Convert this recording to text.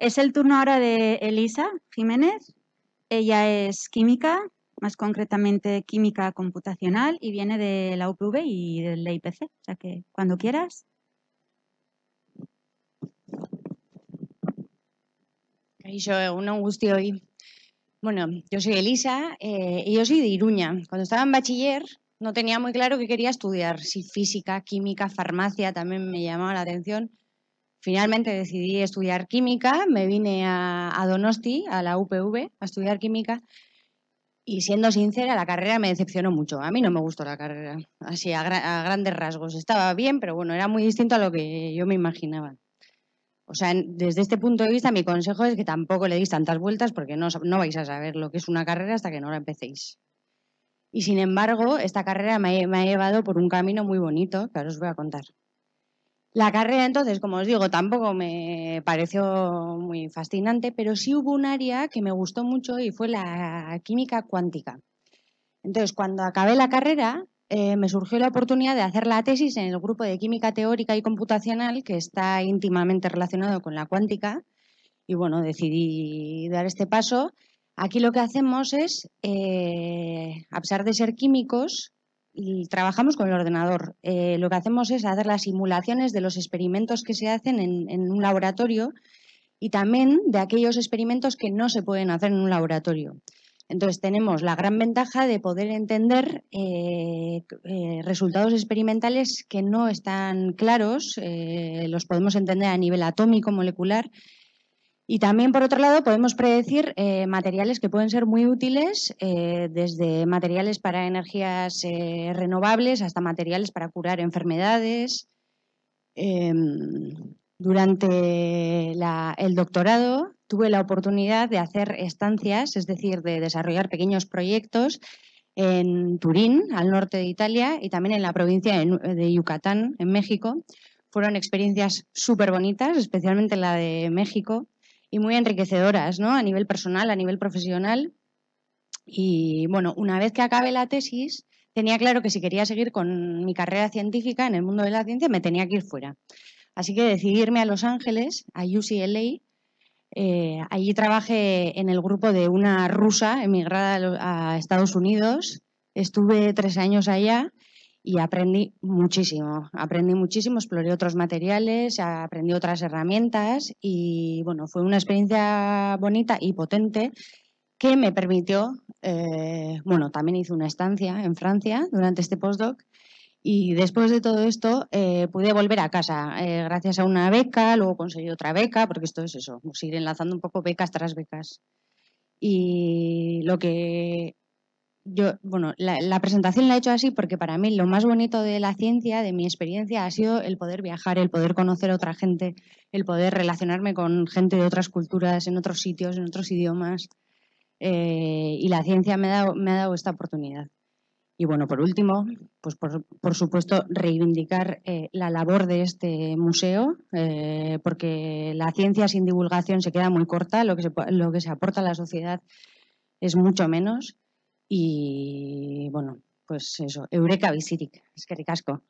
Es el turno ahora de Elisa Jiménez. Ella es química, más concretamente química computacional, y viene de la UPV y del IPC. O sea que cuando quieras. yo un gusto. hoy. Bueno, yo soy Elisa eh, y yo soy de Iruña. Cuando estaba en bachiller no tenía muy claro qué quería estudiar, si física, química, farmacia, también me llamaba la atención. Finalmente decidí estudiar química, me vine a, Donosti, a la UPV, a estudiar química. Y siendo sincera, la carrera me decepcionó mucho. A mí no me gustó la carrera, así a, grandes rasgos. Estaba bien, pero bueno, era muy distinto a lo que yo me imaginaba. O sea, desde este punto de vista, mi consejo es que tampoco le deis tantas vueltas porque no, vais a saber lo que es una carrera hasta que no la empecéis. Y sin embargo, esta carrera me ha, me ha llevado por un camino muy bonito que ahora os voy a contar. La carrera, entonces, como os digo, tampoco me pareció muy fascinante, pero sí hubo un área que me gustó mucho y fue la química cuántica. Entonces, cuando acabé la carrera, eh, me surgió la oportunidad de hacer la tesis en el grupo de química teórica y computacional, que está íntimamente relacionado con la cuántica, y bueno, decidí dar este paso. Aquí lo que hacemos es, eh, a pesar de ser químicos, y trabajamos con el ordenador. Eh, lo que hacemos es hacer las simulaciones de los experimentos que se hacen en, un laboratorio y también de aquellos experimentos que no se pueden hacer en un laboratorio. Entonces tenemos la gran ventaja de poder entender eh, eh, resultados experimentales que no están claros, los podemos entender a nivel atómico, molecular, y también, por otro lado, podemos predecir eh, materiales que pueden ser muy útiles, eh, desde materiales para energías eh, renovables hasta materiales para curar enfermedades. Em, durante el doctorado tuve la oportunidad de hacer estancias, es decir, de desarrollar pequeños proyectos en Turín, al norte de Italia, y también en la provincia de, de Yucatán, en México. Fueron experiencias súper bonitas, especialmente la de México y muy enriquecedoras, ¿no? A nivel personal, a nivel profesional. Y bueno, una vez que acabe la tesis, tenía claro que si quería seguir con mi carrera científica en el mundo de la ciencia, me tenía que ir fuera. Así que decidí irme a Los Ángeles, a UCLA. Eh, allí trabajé en el grupo de una rusa emigrada a Estados Unidos. Estuve tres años allá y aprendí muchísimo. Aprendí muchísimo, exploré otros materiales, aprendí otras herramientas y bueno, fue una experiencia bonita y potente que me permitió, eh, bueno, también hice una estancia en Francia durante este postdoc y después de todo esto eh, pude volver a casa eh, gracias a una beca, luego conseguí otra beca, porque esto es eso, seguir pues, enlazando un poco becas tras becas. Y lo que bueno, la, presentación la he hecho así porque para mí lo más bonito de la ciencia, de mi experiencia, ha sido el poder viajar, el poder conocer a otra gente, el poder relacionarme con gente de otras culturas, en otros sitios, en otros idiomas. Eh, y la ciencia me ha, dado, esta oportunidad. Y bueno, por último, pues por, supuesto, reivindicar eh, la labor de este museo, eh, porque la ciencia sin divulgación se queda muy corta, lo que se aporta a la sociedad es mucho menos. Y bueno, pues eso, eureka bizirik. Eskerik asko.